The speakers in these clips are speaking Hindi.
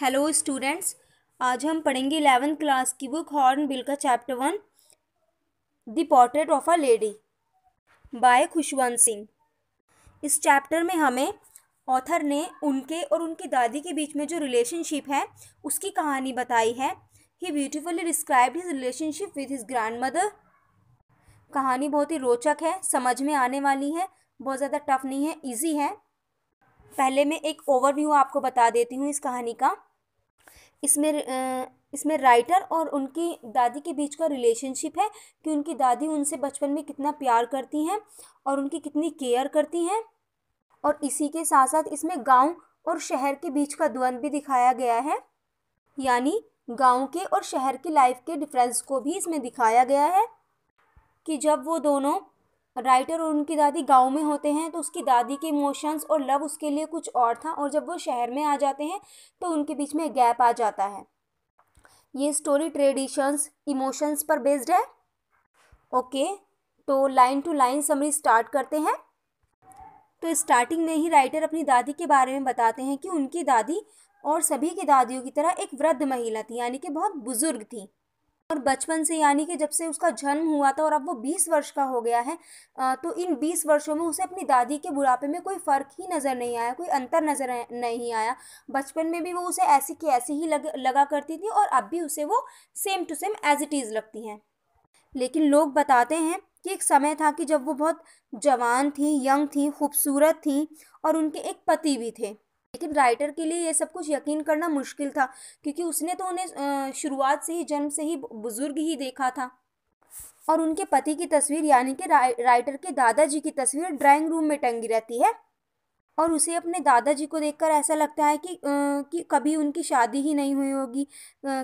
हेलो स्टूडेंट्स आज हम पढ़ेंगे इलेवेंथ क्लास की बुक हॉर्न बिल का chapter one the portrait of a lady by Khushwant Singh इस चैप्टर में हमें ऑथर ने उनके और उनकी दादी के बीच में जो रिलेशनशिप है उसकी कहानी बताई है he beautifully describe his relationship with his grandmother कहानी बहुत ही रोचक है समझ में आने वाली है बहुत ज़्यादा टफ नहीं है ईजी है पहले मैं एक ओवरव्यू आपको बता देती हूँ इस कहानी का इसमें इसमें राइटर और उनकी दादी के बीच का रिलेशनशिप है कि उनकी दादी उनसे बचपन में कितना प्यार करती हैं और उनकी कितनी केयर करती हैं और इसी के साथ साथ इसमें गांव और शहर के बीच का द्वंद भी दिखाया गया है यानी गांव के और शहर की लाइफ के डिफरेंस को भी इसमें दिखाया गया है कि जब वो दोनों राइटर और उनकी दादी गांव में होते हैं तो उसकी दादी के इमोशंस और लव उसके लिए कुछ और था और जब वो शहर में आ जाते हैं तो उनके बीच में गैप आ जाता है ये स्टोरी ट्रेडिशंस इमोशंस पर बेस्ड है ओके तो line to line summary start करते हैं तो स्टार्टिंग में ही राइटर अपनी दादी के बारे में बताते हैं कि उनकी दादी और सभी की दादियों की तरह एक वृद्ध महिला थी यानी कि बहुत बुज़ुर्ग थी और बचपन से यानी कि जब से उसका जन्म हुआ था और अब वो बीस वर्ष का हो गया है तो इन बीस वर्षों में उसे अपनी दादी के बुढ़ापे में कोई फ़र्क ही नज़र नहीं आया कोई अंतर नज़र नहीं आया बचपन में भी वो उसे ऐसी की ऐसी ही लग, लगा करती थी और अब भी उसे वो same to same as it is लगती हैं लेकिन लोग बताते हैं कि एक समय था कि जब वो बहुत जवान थी यंग थी खूबसूरत थी और उनके एक पति भी थे लेकिन राइटर के लिए ये सब कुछ यकीन करना मुश्किल था क्योंकि उसने तो उन्हें शुरुआत से ही जन्म से ही बुज़ुर्ग ही देखा था और उनके पति की तस्वीर यानी कि रा, राइटर के दादाजी की तस्वीर ड्राइंग रूम में टंगी रहती है और उसे अपने दादाजी को देखकर ऐसा लगता है कि आ, कि कभी उनकी शादी ही नहीं हुई होगी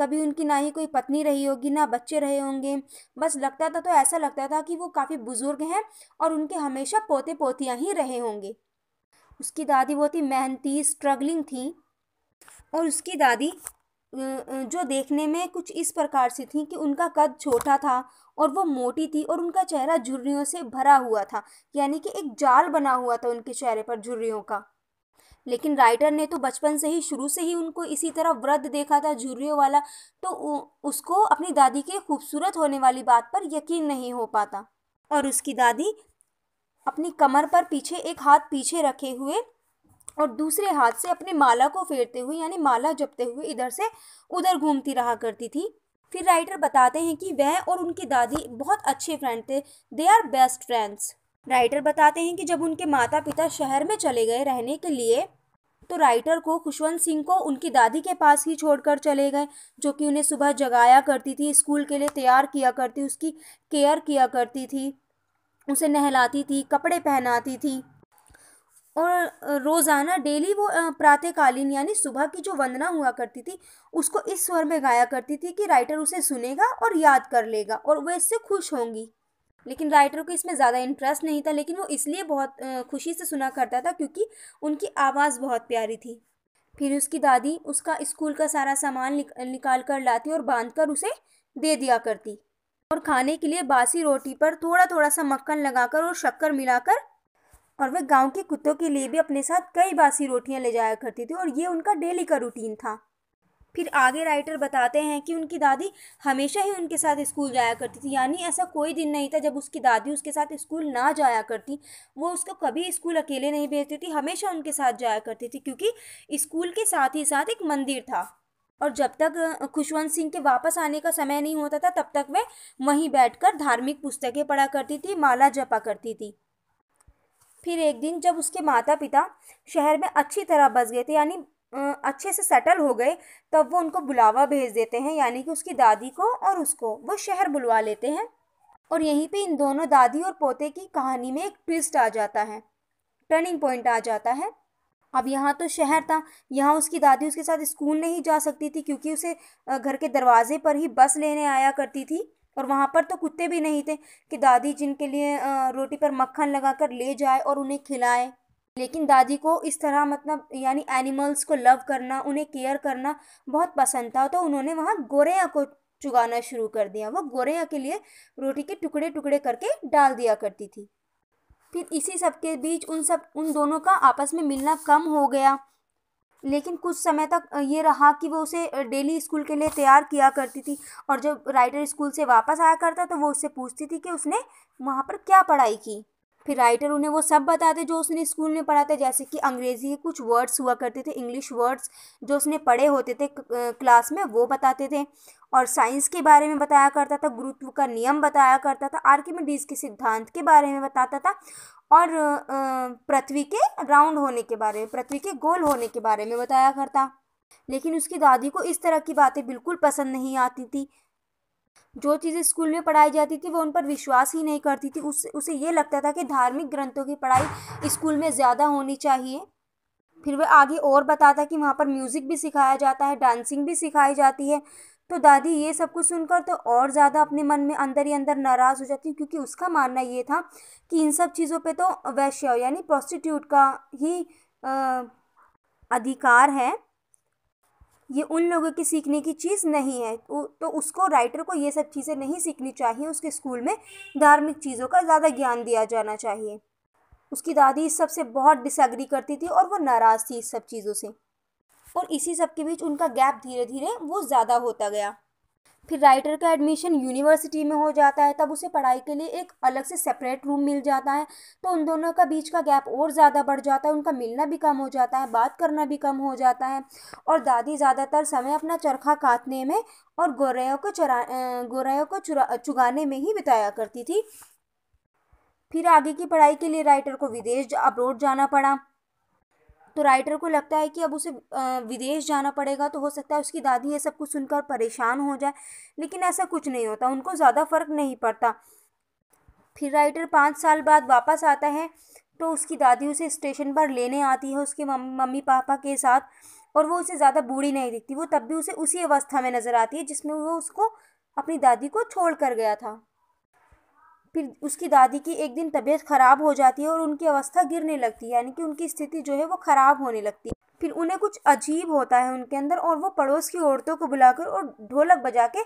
कभी उनकी ना ही कोई पत्नी रही होगी ना बच्चे रहे होंगे बस लगता था तो ऐसा लगता था कि वो काफ़ी बुज़ुर्ग हैं और उनके हमेशा पोते पोतियाँ ही रहे होंगे उसकी दादी बहुत ही मेहनती स्ट्रगलिंग थी और उसकी दादी जो देखने में कुछ इस प्रकार से थी कि उनका कद छोटा था और वो मोटी थी और उनका चेहरा झुर्रियों से भरा हुआ था यानी कि एक जाल बना हुआ था उनके चेहरे पर झुर्रियों का लेकिन राइटर ने तो बचपन से ही शुरू से ही उनको इसी तरह वृद्ध देखा था झुर्रियों वाला तो उसको अपनी दादी के खूबसूरत होने वाली बात पर यकीन नहीं हो पाता और उसकी दादी अपनी कमर पर पीछे एक हाथ पीछे रखे हुए और दूसरे हाथ से अपने माला को फेरते हुए यानी माला जपते हुए इधर से उधर घूमती रहा करती थी फिर राइटर बताते हैं कि वह और उनकी दादी बहुत अच्छे फ्रेंड थे they are best friends writer बताते हैं कि जब उनके माता पिता शहर में चले गए रहने के लिए तो राइटर को खुशवंत सिंह को उनकी दादी के पास ही छोड़कर चले गए जो कि उन्हें सुबह जगाया करती थी स्कूल के लिए तैयार किया करती उसकी केयर किया करती थी उसे नहलाती थी कपड़े पहनाती थी और रोज़ाना डेली वो प्रातःकालीन यानी सुबह की जो वंदना हुआ करती थी उसको इस स्वर में गाया करती थी कि राइटर उसे सुनेगा और याद कर लेगा और वह इससे खुश होंगी लेकिन राइटर को इसमें ज़्यादा इंटरेस्ट नहीं था लेकिन वो इसलिए बहुत खुशी से सुना करता था क्योंकि उनकी आवाज़ बहुत प्यारी थी फिर उसकी दादी उसका स्कूल का सारा सामान निकाल कर लाती और बांध कर उसे दे दिया करती और खाने के लिए बासी रोटी पर थोड़ा थोड़ा सा मक्खन लगाकर और शक्कर मिलाकर और वह गांव के कुत्तों के लिए भी अपने साथ कई बासी रोटियां ले जाया करती थी और ये उनका डेली का रूटीन था फिर आगे राइटर बताते हैं कि उनकी दादी हमेशा ही उनके साथ स्कूल जाया करती थी यानी ऐसा कोई दिन नहीं था जब उसकी दादी उसके साथ स्कूल ना जाया करती वो उसको कभी स्कूल अकेले नहीं भेजती थी हमेशा उनके साथ जाया करती थी क्योंकि स्कूल के साथ ही साथ एक मंदिर था और जब तक खुशवंत सिंह के वापस आने का समय नहीं होता था तब तक वे वहीं बैठकर धार्मिक पुस्तकें पढ़ा करती थी माला जपा करती थी फिर एक दिन जब उसके माता पिता शहर में अच्छी तरह बस गए थे यानी अच्छे से सेटल हो गए तब वो उनको बुलावा भेज देते हैं यानी कि उसकी दादी को और उसको वो शहर बुलवा लेते हैं और यहीं पे इन दोनों दादी और पोते की कहानी में एक ट्विस्ट आ जाता है टर्निंग पॉइंट आ जाता है अब यहाँ तो शहर था यहाँ उसकी दादी उसके साथ स्कूल नहीं जा सकती थी क्योंकि उसे घर के दरवाजे पर ही बस लेने आया करती थी और वहाँ पर तो कुत्ते भी नहीं थे कि दादी जिनके लिए रोटी पर मक्खन लगाकर ले जाए और उन्हें खिलाए लेकिन दादी को इस तरह मतलब यानी एनिमल्स को लव करना उन्हें केयर करना बहुत पसंद था तो उन्होंने वहाँ गोरेया को चुगाना शुरू कर दिया वो गोरेया के लिए रोटी के टुकड़े टुकड़े करके डाल दिया करती थी फिर इसी सब के बीच उन सब उन दोनों का आपस में मिलना कम हो गया लेकिन कुछ समय तक ये रहा कि वो उसे डेली स्कूल के लिए तैयार किया करती थी और जब राइटर स्कूल से वापस आया करता तो वो उससे पूछती थी कि उसने वहाँ पर क्या पढ़ाई की फिर राइटर उन्हें वो सब बताते जो उसने स्कूल में पढ़ा था जैसे कि अंग्रेज़ी के कुछ वर्ड्स हुआ करते थे इंग्लिश वर्ड्स जो उसने पढ़े होते थे क्लास में वो बताते थे और साइंस के बारे में बताया करता था गुरुत्व का नियम बताया करता था आर्किमिडीज के सिद्धांत के बारे में बताता था और पृथ्वी के राउंड होने के बारे में पृथ्वी के गोल होने के बारे में बताया करता लेकिन उसकी दादी को इस तरह की बातें बिल्कुल पसंद नहीं आती थी जो चीज़ें स्कूल में पढ़ाई जाती थी वो उन पर विश्वास ही नहीं करती थी उस उसे ये लगता था कि धार्मिक ग्रंथों की पढ़ाई स्कूल में ज़्यादा होनी चाहिए फिर वह आगे और बताता कि वहाँ पर म्यूज़िक भी सिखाया जाता है डांसिंग भी सिखाई जाती है तो दादी ये सब कुछ सुनकर तो और ज़्यादा अपने मन में अंदर ही अंदर नाराज़ हो जाती क्योंकि उसका मानना ये था कि इन सब चीज़ों पर तो वैश्य यानी प्रोस्टिट्यूट का ही आ, अधिकार है ये उन लोगों की सीखने की चीज़ नहीं है तो, तो उसको राइटर को ये सब चीज़ें नहीं सीखनी चाहिए उसके स्कूल में धार्मिक चीज़ों का ज़्यादा ज्ञान दिया जाना चाहिए उसकी दादी इस सबसे बहुत डिसएग्री करती थी और वो नाराज़ थी इस सब चीज़ों से और इसी सब के बीच उनका गैप धीरे धीरे वो ज़्यादा होता गया फिर राइटर का एडमिशन यूनिवर्सिटी में हो जाता है तब उसे पढ़ाई के लिए एक अलग से सेपरेट रूम मिल जाता है तो उन दोनों का बीच का गैप और ज़्यादा बढ़ जाता है उनका मिलना भी कम हो जाता है बात करना भी कम हो जाता है और दादी ज़्यादातर समय अपना चरखा काटने में और गोरेयों को चरा गोरेयों को चुरा चुगाने में ही बिताया करती थी फिर आगे की पढ़ाई के लिए राइटर को विदेश अब्रोड जाना पड़ा तो राइटर को लगता है कि अब उसे विदेश जाना पड़ेगा तो हो सकता है उसकी दादी ये सब कुछ सुनकर परेशान हो जाए लेकिन ऐसा कुछ नहीं होता उनको ज़्यादा फ़र्क नहीं पड़ता फिर राइटर पाँच साल बाद वापस आता है तो उसकी दादी उसे स्टेशन पर लेने आती है उसके मम्मी पापा के साथ और वो उसे ज़्यादा बूढ़ी नहीं दिखती वो तब भी उसे उसी अवस्था में नज़र आती है जिसमें वो उसको अपनी दादी को छोड़ कर गया था फिर उसकी दादी की एक दिन तबीयत ख़राब हो जाती है और उनकी अवस्था गिरने लगती है यानी कि उनकी स्थिति जो है वो ख़राब होने लगती है फिर उन्हें कुछ अजीब होता है उनके अंदर और वो पड़ोस की औरतों को बुलाकर और ढोलक बजा के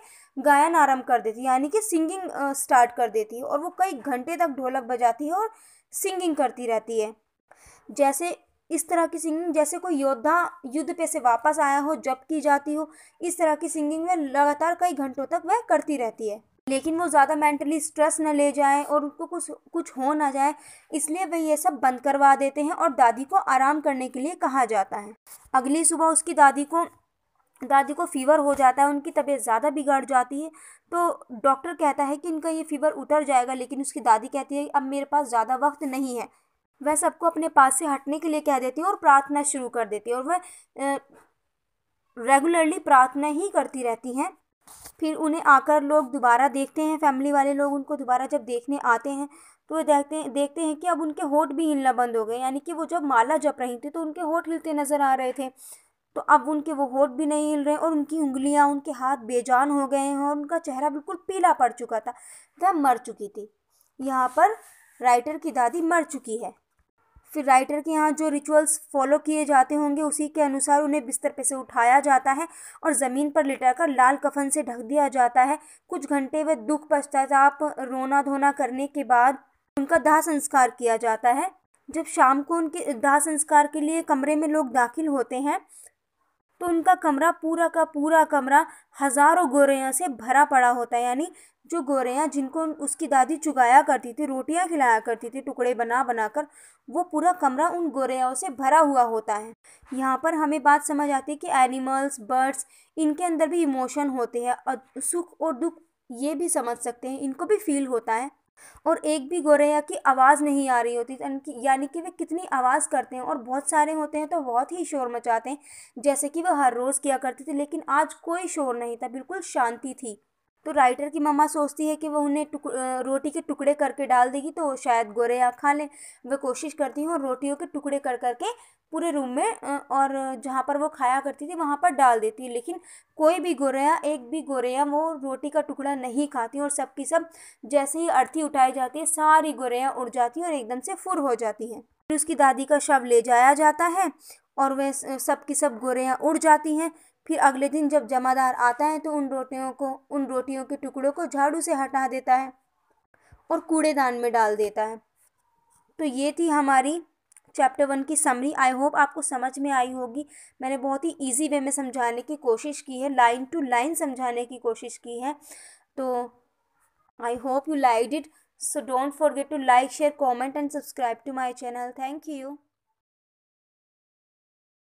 गायन आरंभ कर देती है यानी कि सिंगिंग स्टार्ट कर देती है और वो कई घंटे तक ढोलक बजाती है और सिंगिंग करती रहती है जैसे इस तरह की सिंगिंग जैसे कोई योद्धा युद्ध पे से वापस आया हो जब की जाती हो इस तरह की सिंगिंग में लगातार कई घंटों तक वह करती रहती है लेकिन वो ज़्यादा मेंटली स्ट्रेस न ले जाएं और उनको कुछ कुछ हो ना जाए इसलिए वे ये सब बंद करवा देते हैं और दादी को आराम करने के लिए कहा जाता है अगली सुबह उसकी दादी को दादी को फीवर हो जाता है उनकी तबीयत ज़्यादा बिगड़ जाती है तो डॉक्टर कहता है कि इनका ये फीवर उतर जाएगा लेकिन उसकी दादी कहती है अब मेरे पास ज़्यादा वक्त नहीं है वह सबको अपने पास से हटने के लिए कह देती है और प्रार्थना शुरू कर देती है और वह रेगुलरली प्रार्थना ही करती रहती हैं फिर उन्हें आकर लोग दोबारा देखते हैं फैमिली वाले लोग उनको दोबारा जब देखने आते हैं तो वो देखते हैं देखते हैं कि अब उनके होठ भी हिलना बंद हो गए यानी कि वो जब माला जप रही थी तो उनके होठ हिलते नज़र आ रहे थे तो अब उनके वो होठ भी नहीं हिल रहे और उनकी उंगलियाँ उनके हाथ बेजान हो गए हैं और उनका चेहरा बिल्कुल पीला पड़ चुका था वह मर चुकी थी यहाँ पर राइटर की दादी मर चुकी है फिर राइटर के यहाँ जो रिचुअल्स फॉलो किए जाते होंगे उसी के अनुसार उन्हें बिस्तर पे से उठाया जाता है और ज़मीन पर लिटाकर लाल कफन से ढक दिया जाता है कुछ घंटे वे दुख पश्चाताप रोना धोना करने के बाद उनका दाह संस्कार किया जाता है जब शाम को उनके दाह संस्कार के लिए कमरे में लोग दाखिल होते हैं तो उनका कमरा पूरा का पूरा कमरा हज़ारों गोरैयों से भरा पड़ा होता है यानी जो गोरैयाँ जिनको उसकी दादी चुगाया करती थी रोटियाँ खिलाया करती थी टुकड़े बना बनाकर वो पूरा कमरा उन गोरैयाओं से भरा हुआ होता है यहाँ पर हमें बात समझ आती है कि एनिमल्स बर्ड्स इनके अंदर भी इमोशन होते हैं और सुख और दुख ये भी समझ सकते हैं इनको भी फील होता है और एक भी गोरैया की आवाज़ नहीं आ रही होती यानी कि वे कितनी आवाज़ करते हैं और बहुत सारे होते हैं तो बहुत ही शोर मचाते हैं जैसे कि वह हर रोज़ किया करते थे लेकिन आज कोई शोर नहीं था बिल्कुल शांति थी तो राइटर की मम्मा सोचती है कि वो उन्हें रोटी के टुकड़े करके डाल देगी तो शायद गोरे या खा लें वे कोशिश करती हैं और रोटियों के टुकड़े कर करके पूरे रूम में और जहाँ पर वो खाया करती थी वहाँ पर डाल देती है लेकिन कोई भी गोरेया एक भी गोरेया वो रोटी का टुकड़ा नहीं खाती और सबकी सब जैसे ही अर्थी उठाई जाती है सारी गोरेया उड़ जाती हैं और एकदम से फुर हो जाती हैं फिर उसकी दादी का शव ले जाया जाता है और वे सब की सब गोरेया उड़ जाती हैं फिर अगले दिन जब जमादार आता है तो उन रोटियों को उन रोटियों के टुकड़ों को झाड़ू से हटा देता है और कूड़ेदान में डाल देता है तो ये थी हमारी चैप्टर वन की समरी आई होप आपको समझ में आई होगी मैंने बहुत ही इजी वे में समझाने की कोशिश की है लाइन टू लाइन समझाने की कोशिश की है तो I hope you like it so don't forget to like share comment and subscribe to my channel thank you